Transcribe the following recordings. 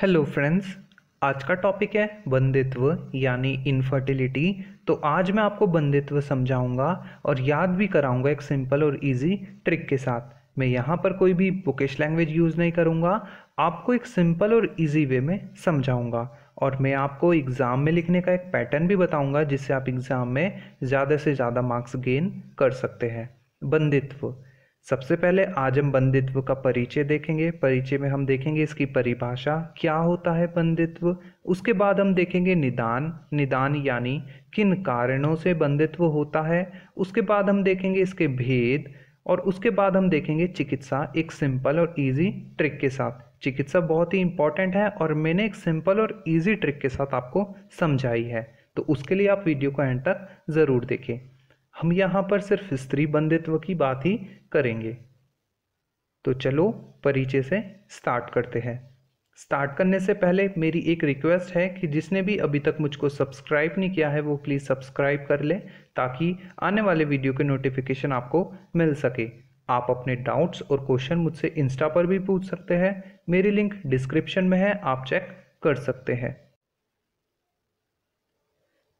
hello friends आज का topic है बंदित्व यानी इनफर्टिलिटी तो आज मैं आपको बंदित्व समझाऊंगा और याद भी कराऊंगा एक सिंपल और इजी ट्रिक के साथ मैं यहाँ पर कोई भी बुकिश लैंग्वेज यूज़ नहीं करूँगा आपको एक सिंपल और इजी वे में समझाऊँगा और मैं आपको एग्ज़ाम में लिखने का एक पैटर्न भी बताऊँगा जिससे आप एग्ज़ाम में ज़्यादा से ज़्यादा मार्क्स गेन कर सकते हैं बंदित्व सबसे पहले आज हम बंदित्व का परिचय देखेंगे परिचय में हम देखेंगे इसकी परिभाषा क्या होता है बंदित्व उसके बाद हम देखेंगे निदान निदान यानी किन कारणों से बंदित्व होता है उसके बाद हम देखेंगे इसके भेद और उसके बाद हम देखेंगे चिकित्सा एक सिंपल और इजी ट्रिक के साथ चिकित्सा बहुत ही इंपॉर्टेंट है और मैंने एक सिंपल और इजी ट्रिक के साथ आपको समझाई है तो उसके लिए आप वीडियो को एंड तक ज़रूर देखें हम यहां पर सिर्फ स्त्री बंधित्व की बात ही करेंगे तो चलो परिचय से स्टार्ट करते हैं स्टार्ट करने से पहले मेरी एक रिक्वेस्ट है कि जिसने भी अभी तक मुझको सब्सक्राइब नहीं किया है वो प्लीज़ सब्सक्राइब कर ले ताकि आने वाले वीडियो के नोटिफिकेशन आपको मिल सके आप अपने डाउट्स और क्वेश्चन मुझसे इंस्टा पर भी पूछ सकते हैं मेरी लिंक डिस्क्रिप्शन में है आप चेक कर सकते हैं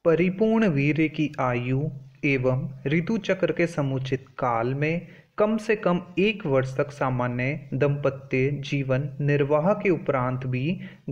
परिपूर्ण वीर की आयु एवं ऋतु चक्र के समुचित काल में कम से कम एक वर्ष तक सामान्य दंपत्य जीवन निर्वाह के उपरांत भी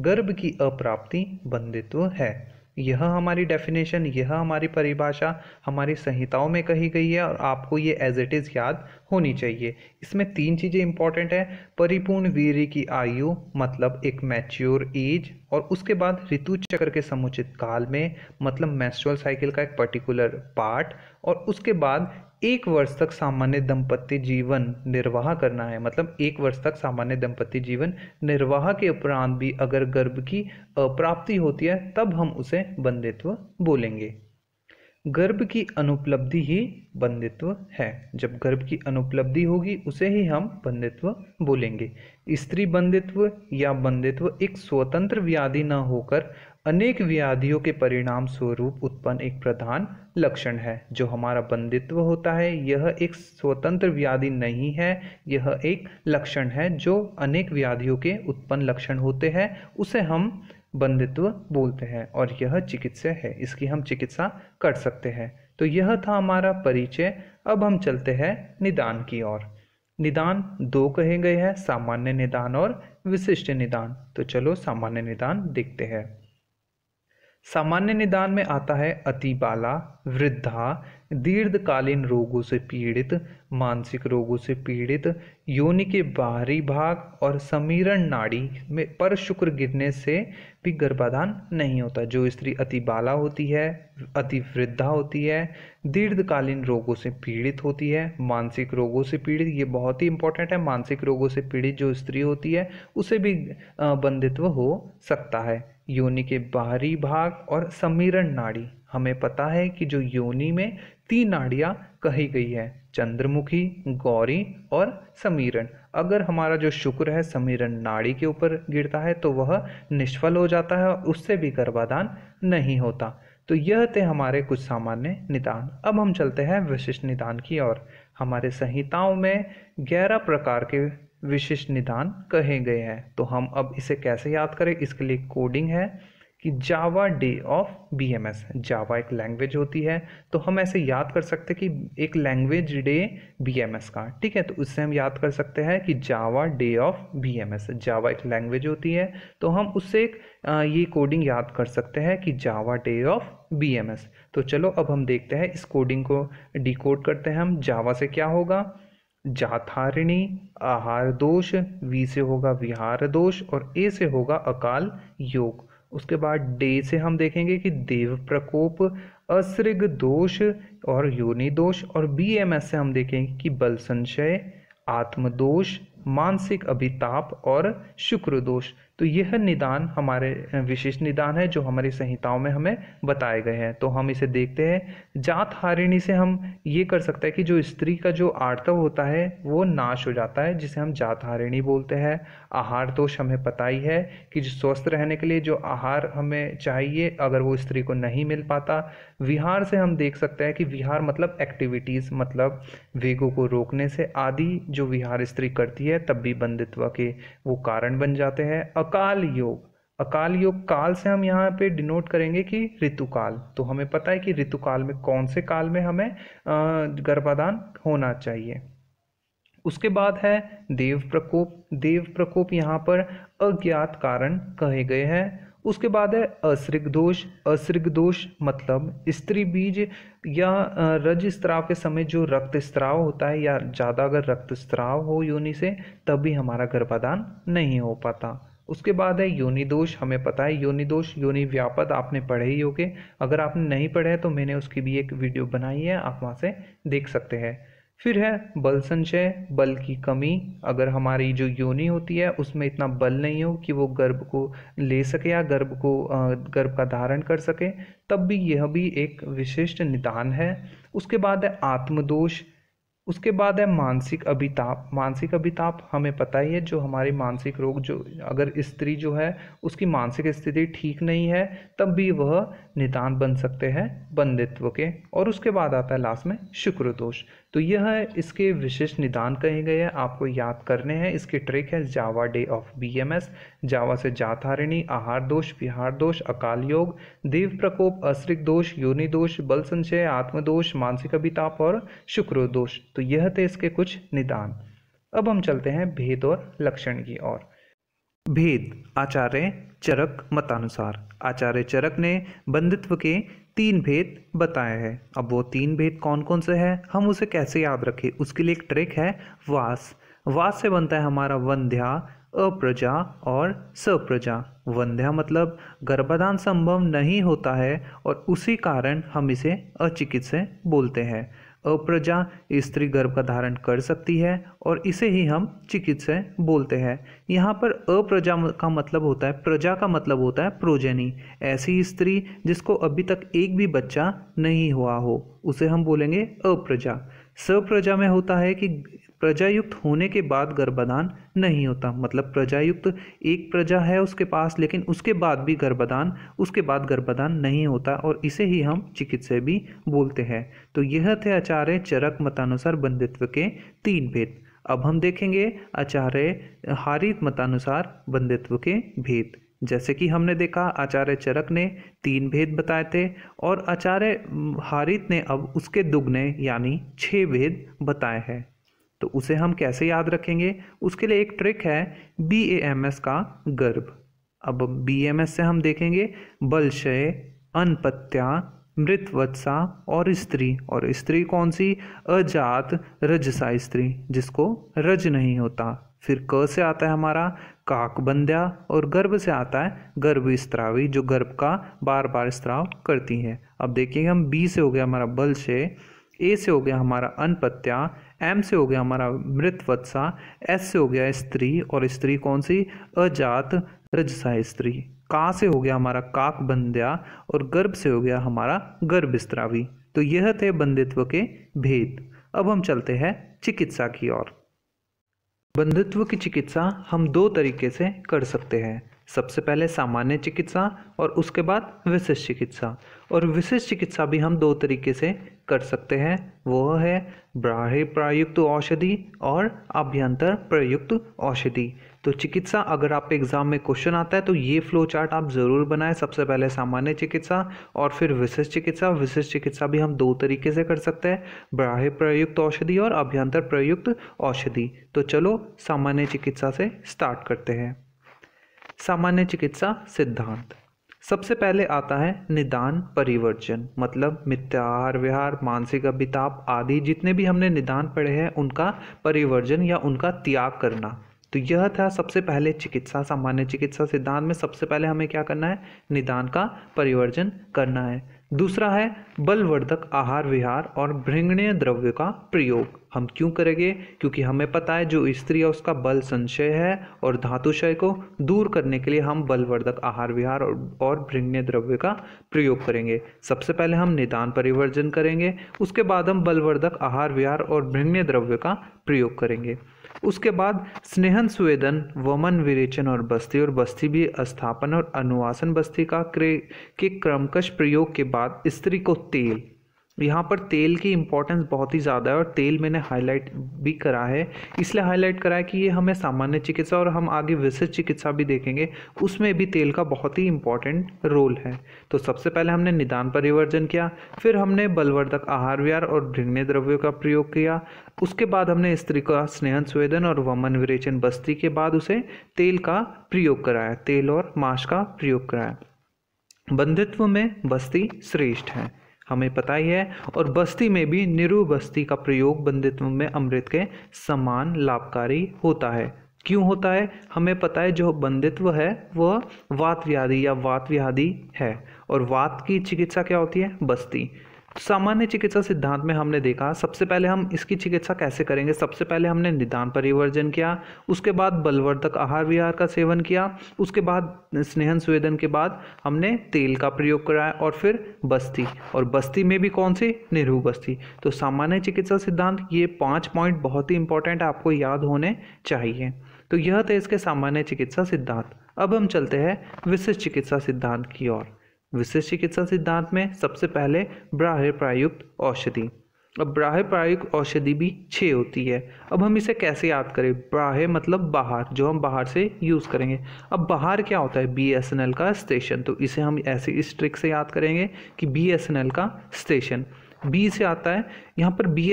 गर्भ की अप्राप्ति बंधित्व है यह हमारी डेफिनेशन यह हमारी परिभाषा हमारी संहिताओं में कही गई है और आपको ये एज इट इज़ याद होनी चाहिए इसमें तीन चीज़ें इंपॉर्टेंट हैं परिपूर्ण वीर्य की आयु मतलब एक मैच्योर एज और उसके बाद ऋतु चक्र के समुचित काल में मतलब मैस्ट्रल साइकिल का एक पर्टिकुलर पार्ट और उसके बाद एक वर्ष तक सामान्य दंपत्ति जीवन निर्वाह करना है मतलब एक वर्ष तक सामान्य दंपत्ति जीवन निर्वाह के उपरांत भी अगर गर्भ की प्राप्ति होती है तब हम उसे बंधुत्व बोलेंगे गर्भ की अनुपलब्धि ही बंधित्व है जब गर्भ की अनुपलब्धि होगी उसे ही हम बंधित्व बोलेंगे स्त्री बंधित्व या बंधित्व एक स्वतंत्र व्याधि न होकर अनेक व्याधियों के परिणाम स्वरूप उत्पन्न एक प्रधान लक्षण है जो हमारा बंधित्व होता है यह एक स्वतंत्र व्याधि नहीं है यह एक लक्षण है जो अनेक व्याधियों के उत्पन्न लक्षण होते हैं उसे हम बंधित्व बोलते हैं और यह चिकित्सा है इसकी हम चिकित्सा कर सकते हैं तो यह था हमारा परिचय अब हम चलते हैं निदान की ओर निदान दो कहे गए हैं सामान्य निदान और विशिष्ट निदान तो चलो सामान्य निदान देखते हैं सामान्य निदान में आता है अति बाला वृद्धा दीर्घकालीन रोगों से पीड़ित मानसिक रोगों से पीड़ित योनि के बाहरी भाग और समीरण नाड़ी में पर शुक्र गिरने से भी गर्भाधान नहीं होता जो स्त्री अति बाला होती है अति वृद्धा होती है दीर्घकालीन रोगों से पीड़ित होती है मानसिक रोगों से पीड़ित ये बहुत ही इंपॉर्टेंट है मानसिक रोगों से पीड़ित जो स्त्री होती है उसे भी बंधित्व हो सकता है योनि के बाहरी भाग और समीरण नाड़ी हमें पता है कि जो योनि में तीन नाड़ियाँ कही गई है चंद्रमुखी गौरी और समीरण अगर हमारा जो शुक्र है समीरण नाड़ी के ऊपर गिरता है तो वह निष्फल हो जाता है और उससे भी गर्भाधान नहीं होता तो यह थे हमारे कुछ सामान्य निदान अब हम चलते हैं विशिष्ट निदान की ओर हमारे संहिताओं में ग्यारह प्रकार के विशिष्ट निदान कहे गए हैं तो हम अब इसे कैसे याद करें इसके लिए कोडिंग है कि Java day of B M S Java एक लैंग्वेज होती है तो हम ऐसे याद कर सकते हैं कि एक language day B M S का ठीक है तो उससे हम याद कर सकते हैं कि Java day of B M S Java एक लैंग्वेज होती है तो हम उससे एक ये कोडिंग याद कर सकते हैं कि Java day of B M S तो चलो अब हम देखते हैं इस कोडिंग को डी कोड करते हैं हम जावा से क्या होगा जाथारिणी आहार दोष वी से होगा विहार दोष और ए से होगा अकाल योग उसके बाद डे से हम देखेंगे कि देव प्रकोप असृग दोष और योनि दोष और बी एम एस से हम देखेंगे कि बल संशय आत्मदोष मानसिक अभिताप और शुक्र दोष तो यह निदान हमारे विशिष्ट निदान है जो हमारी संहिताओं में हमें बताए गए हैं तो हम इसे देखते हैं जात हारिणी से हम ये कर सकते हैं कि जो स्त्री का जो आर्तव होता है वो नाश हो जाता है जिसे हम जात हारिणी बोलते हैं आहार दोष हमें पता ही है कि जो स्वस्थ रहने के लिए जो आहार हमें चाहिए अगर वो स्त्री को नहीं मिल पाता विहार से हम देख सकते हैं कि विहार मतलब एक्टिविटीज़ मतलब वेगों को रोकने से आदि जो विहार स्त्री करती है तब भी बंधुत्व के वो कारण बन जाते हैं अब अकाल योग अकाल योग काल से हम यहाँ पे डिनोट करेंगे कि ऋतुकाल तो हमें पता है कि ऋतुकाल में कौन से काल में हमें गर्भाधान होना चाहिए उसके बाद है देव प्रकोप देव प्रकोप यहाँ पर अज्ञात कारण कहे गए हैं उसके बाद है असृग दोष असृग दोष मतलब स्त्री बीज या रज स्त्राव के समय जो रक्त स्त्राव होता है या ज़्यादा अगर रक्त स्त्राव हो योनि से तभी हमारा गर्भाधान नहीं हो पाता उसके बाद है योनि दोष हमें पता है योनि दोष योनि व्यापद आपने पढ़े ही होगे अगर आपने नहीं पढ़े तो मैंने उसकी भी एक वीडियो बनाई है आप वहाँ से देख सकते हैं फिर है बल संचय बल की कमी अगर हमारी जो योनि होती है उसमें इतना बल नहीं हो कि वो गर्भ को ले सके या गर्भ को गर्भ का धारण कर सके तब भी यह भी एक विशिष्ट निदान है उसके बाद है आत्मदोष उसके बाद है मानसिक अभिताप मानसिक अभिताप हमें पता ही है जो हमारे मानसिक रोग जो अगर स्त्री जो है उसकी मानसिक स्थिति ठीक नहीं है तब भी वह निदान बन सकते हैं बंदित्व के और उसके बाद आता है लास्ट में शुक्र दोष तो यह इसके विशेष निदान कहे गए हैं आपको याद करने हैं इसके ट्रिक है Java day of BMS Java से जाथारिणी आहार दोष विहार दोष अकाल योग देव प्रकोप अश्रिक दोष योनि दोष बल संचय आत्मदोष मानसिक अभिताप और शुक्र दोष तो यह थे इसके कुछ निदान अब हम चलते हैं भेद और लक्षण की ओर भेद आचार्य चरक मतानुसार आचार्य चरक ने बंधुत्व के तीन भेद बताए हैं अब वो तीन भेद कौन कौन से हैं हम उसे कैसे याद रखें उसके लिए एक ट्रिक है वास वास से बनता है हमारा वंध्या अप्रजा और सप्रजा वंध्या मतलब गर्भाधान संभव नहीं होता है और उसी कारण हम इसे अचिकित्से बोलते हैं अप्रजा स्त्री गर्भ का धारण कर सकती है और इसे ही हम चिकित्सय बोलते हैं यहाँ पर अप्रजा का मतलब होता है प्रजा का मतलब होता है प्रोजेनी ऐसी स्त्री जिसको अभी तक एक भी बच्चा नहीं हुआ हो उसे हम बोलेंगे अप्रजा सप्रजा में होता है कि प्रजायुक्त होने के बाद गर्भदान नहीं होता मतलब प्रजायुक्त एक प्रजा है उसके पास लेकिन उसके बाद भी गर्भदान उसके बाद गर्भदान नहीं होता और इसे ही हम चिकित्सय भी बोलते हैं तो यह थे आचार्य चरक मतानुसार बंधुत्व के तीन भेद अब हम देखेंगे आचार्य हारित मतानुसार बंधुत्व के भेद जैसे कि हमने देखा आचार्य चरक ने तीन भेद बताए थे और आचार्य हारित ने अब उसके दुगने यानी छः भेद बताए हैं तो उसे हम कैसे याद रखेंगे उसके लिए एक ट्रिक है बी ए एम एस का गर्भ अब बी एम एस से हम देखेंगे बलशय अनपत्या मृतवत्सा और स्त्री और स्त्री कौन सी अजात रजसा स्त्री जिसको रज नहीं होता फिर क से आता है हमारा काकबंध्या और गर्भ से आता है गर्भ स्त्रावी जो गर्भ का बार बार स्त्राव करती है अब देखिए हम बी से हो गया हमारा बल से ए से हो गया हमारा अनपत्या एम से हो गया हमारा मृतवत्सा एस से हो गया स्त्री और स्त्री कौन सी अजात रजसा स्त्री का से हो गया हमारा काक बंद्या और गर्भ से हो गया हमारा गर्भ स्त्रावी तो यह थे बंधित्व के भेद अब हम चलते हैं चिकित्सा की ओर बंधुत्व की चिकित्सा हम दो तरीके से कर सकते हैं सबसे पहले सामान्य चिकित्सा और उसके बाद विशिष्ट चिकित्सा और विशिष्ट चिकित्सा भी हम दो तरीके से कर सकते हैं वह है बाह्य प्रायुक्त औषधि और अभ्यंतर प्रयुक्त औषधि तो चिकित्सा अगर आपके एग्ज़ाम में क्वेश्चन आता है तो ये फ्लो चार्ट आप ज़रूर बनाएं सबसे पहले सामान्य चिकित्सा और फिर विशिष्ट चिकित्सा विशिष्ट चिकित्सा भी हम दो तरीके से कर सकते हैं बाह्य प्रयुक्त औषधि और अभ्यंतर प्रयुक्त औषधि तो चलो सामान्य चिकित्सा से स्टार्ट करते हैं सामान्य चिकित्सा सिद्धांत सबसे पहले आता है निदान परिवर्जन मतलब मित्यार विहार मानसिक अभिताप आदि जितने भी हमने निदान पढ़े हैं उनका परिवर्जन या उनका त्याग करना तो यह था सबसे पहले चिकित्सा सामान्य चिकित्सा सिद्धांत में सबसे पहले हमें क्या करना है निदान का परिवर्जन करना है दूसरा है बलवर्धक आहार विहार और भृंगणीय द्रव्य का प्रयोग हम क्यों करेंगे क्योंकि हमें पता है जो स्त्री है उसका बल संशय है और धातुशय को दूर करने के लिए हम बलवर्धक आहार विहार और भृंगणीय द्रव्य का प्रयोग करेंगे सबसे पहले हम निदान परिवर्जन करेंगे उसके बाद हम बलवर्धक आहार विहार और भृंगणीय द्रव्य का प्रयोग करेंगे उसके बाद स्नेहन स्वेदन वमन विरेचन और बस्ती और बस्ती भी स्थापन और अनुवासन बस्ती का के क्रमकश प्रयोग के बाद स्त्री को तेल यहाँ पर तेल की इंपॉर्टेंस बहुत ही ज़्यादा है और तेल मैंने हाईलाइट भी करा है इसलिए हाईलाइट करा है कि ये हमें सामान्य चिकित्सा और हम आगे विशिष्ट चिकित्सा भी देखेंगे उसमें भी तेल का बहुत ही इंपॉर्टेंट रोल है तो सबसे पहले हमने निदान परिवर्जन किया फिर हमने बलवर्धक आहार विहार और घृण्य द्रव्यों का प्रयोग किया उसके बाद हमने स्त्री का स्नेहन स्वेदन और वमन विरेचन बस्ती के बाद उसे तेल का प्रयोग कराया तेल और माश का प्रयोग कराया बंधुत्व में बस्ती श्रेष्ठ है हमें पता ही है और बस्ती में भी निरु बस्ती का प्रयोग बंदित्व में अमृत के समान लाभकारी होता है क्यों होता है हमें पता है जो बंदित्व है वह वात व्याधि या वात व्याधि है और वात की चिकित्सा क्या होती है बस्ती सामान्य चिकित्सा सिद्धांत में हमने देखा सबसे पहले हम इसकी चिकित्सा कैसे करेंगे सबसे पहले हमने निदान परिवर्जन किया उसके बाद बलवर्धक आहार विहार का सेवन किया उसके बाद स्नेहन स्वेदन के बाद हमने तेल का प्रयोग कराया और फिर बस्ती और बस्ती में भी कौन सी निरूह बस्ती तो सामान्य चिकित्सा सिद्धांत ये पाँच पॉइंट बहुत ही इंपॉर्टेंट आपको याद होने चाहिए तो यह थे इसके सामान्य चिकित्सा सिद्धांत अब हम चलते हैं विशिष्ट चिकित्सा सिद्धांत की ओर विशेष चिकित्सा सिद्धांत में सबसे पहले ब्राह्य प्रायुक्त औषधि अब ब्राह्य प्रायुक्त औषधि भी छः होती है अब हम इसे कैसे याद करें ब्राह्य मतलब बाहर जो हम बाहर से यूज़ करेंगे अब बाहर क्या होता है बी एस एन एल का स्टेशन तो इसे हम ऐसे इस ट्रिक से याद करेंगे कि बी एस एन एल का स्टेशन बी से आता है यहाँ पर बी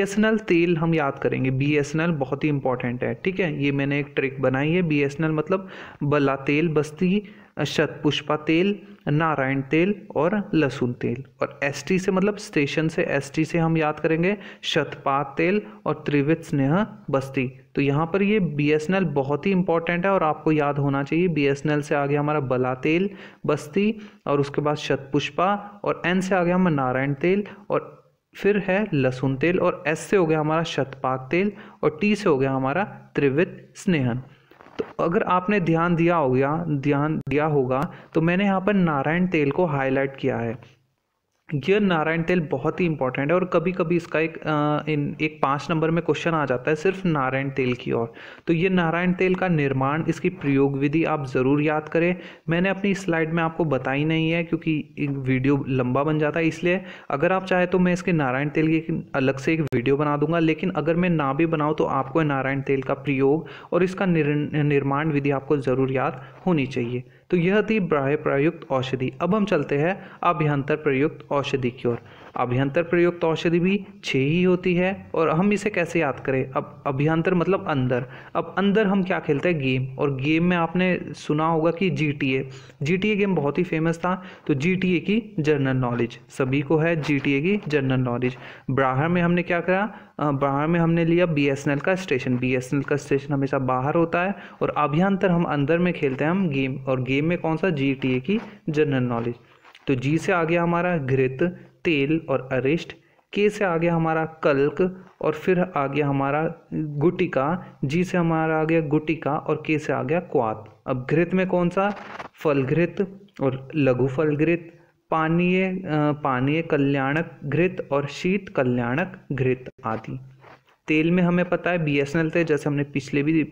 तेल हम याद करेंगे बी बहुत ही इंपॉर्टेंट है ठीक है ये मैंने एक ट्रिक बनाई है बी मतलब बला तेल बस्ती शतपुष्पा तेल नारायण तेल और लहसुन तेल और एस से मतलब स्टेशन से एस से हम याद करेंगे शतपात तेल और त्रिवित स्नेह बस्ती तो यहाँ पर ये बी बहुत ही इंपॉर्टेंट है और आपको याद होना चाहिए बी से आ गया हमारा बला तेल बस्ती और उसके बाद शतपुष्पा और एन से आ गया हमारा नारायण तेल और फिर है लहसुन तेल और एस से हो गया हमारा शतपाक तेल और टी से हो गया हमारा त्रिवित स्नेहन तो अगर आपने ध्यान दिया हो गया ध्यान दिया होगा तो मैंने यहाँ पर नारायण तेल को हाईलाइट किया है यह नारायण तेल बहुत ही इंपॉर्टेंट है और कभी कभी इसका एक आ, इन एक पाँच नंबर में क्वेश्चन आ जाता है सिर्फ नारायण तेल की ओर तो ये नारायण तेल का निर्माण इसकी प्रयोग विधि आप ज़रूर याद करें मैंने अपनी स्लाइड में आपको बताई नहीं है क्योंकि वीडियो लंबा बन जाता है इसलिए अगर आप चाहें तो मैं इसके नारायण तेल की अलग से एक वीडियो बना दूंगा लेकिन अगर मैं ना भी बनाऊँ तो आपको नारायण तेल का प्रयोग और इसका निर्माण विधि आपको ज़रूर याद होनी चाहिए तो यह थी बाह्य प्रयुक्त औषधि अब हम चलते हैं अभ्यंतर प्रयुक्त औषधि की ओर अभ्यंतर प्रयुक्त तो औषधि भी छः ही होती है और हम इसे कैसे याद करें अब अभ्यंतर मतलब अंदर अब अंदर हम क्या खेलते हैं गेम और गेम में आपने सुना होगा कि G T A G T A game बहुत ही फेमस था तो जी टी ए की जनरल नॉलेज सभी को है जी टी ए की जनरल नॉलेज ब्राहर में हमने क्या करा बाहर में हमने लिया बी एस एन एल का station B S N L का स्टेशन हमेशा बाहर होता है और अभ्यंतर हम अंदर में खेलते हैं हम गेम और गेम में कौन सा जी टी ए की जनरल नॉलेज तो जी से आ गया हमारा घृत तेल और अरिष्ट के से आ गया हमारा कल्क और फिर आ गया हमारा गुटिका जी से हमारा आ गया गुटिका और के से आ गया क्वात अब घृत में कौन सा फलघृत और लघु फलघृत पानीय पानीय कल्याणक घृत और शीत कल्याणक घृत आदि तेल में हमें पता है बी तेल जैसे हमने पिछले भी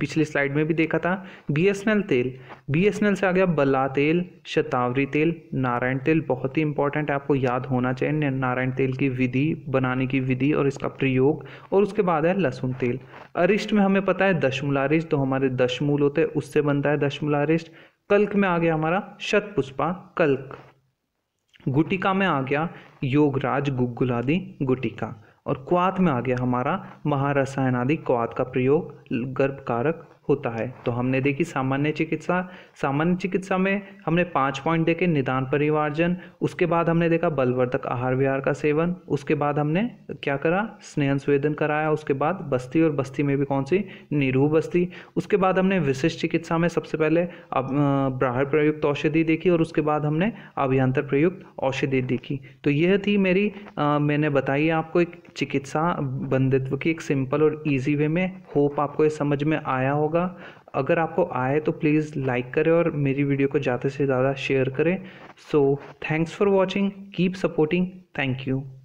पिछले स्लाइड में भी देखा था बी तेल बी से आ गया बला तेल शतावरी तेल नारायण तेल बहुत ही इंपॉर्टेंट है आपको याद होना चाहिए नारायण तेल की विधि बनाने की विधि और इसका प्रयोग और उसके बाद है लहसुन तेल अरिष्ट में हमें पता है दशमूलारिष्ट तो हमारे दशमूल होते हैं उससे बनता है दशमूलारिष्ट कल्क में आ गया हमारा शतपुष्पा कल्क गुटिका में आ गया योगराज आदि गुटिका और क्वात में आ गया हमारा महारसायन आदि क्वात का प्रयोग गर्भकारक होता है तो हमने देखी सामान्य चिकित्सा सामान्य चिकित्सा में हमने पाँच पॉइंट देखे निदान परिवारजन उसके बाद हमने देखा बलवर्धक आहार विहार का सेवन उसके बाद हमने क्या करा स्नेहन स्वेदन कराया उसके बाद बस्ती और बस्ती में भी कौन सी निरूह बस्ती उसके बाद हमने विशिष्ट चिकित्सा में सबसे पहले अब ब्राह प्रयुक्त औषधि देखी और उसके बाद हमने अभियंतर प्रयुक्त औषधि देखी तो यह थी मेरी आ, मैंने बताई आपको एक चिकित्सा बंधित्व की एक सिंपल और ईजी वे में होप आपको ये समझ में आया होगा होगा अगर आपको आए तो प्लीज़ लाइक करें और मेरी वीडियो को ज़्यादा से ज़्यादा शेयर करें so thanks for watching keep supporting thank you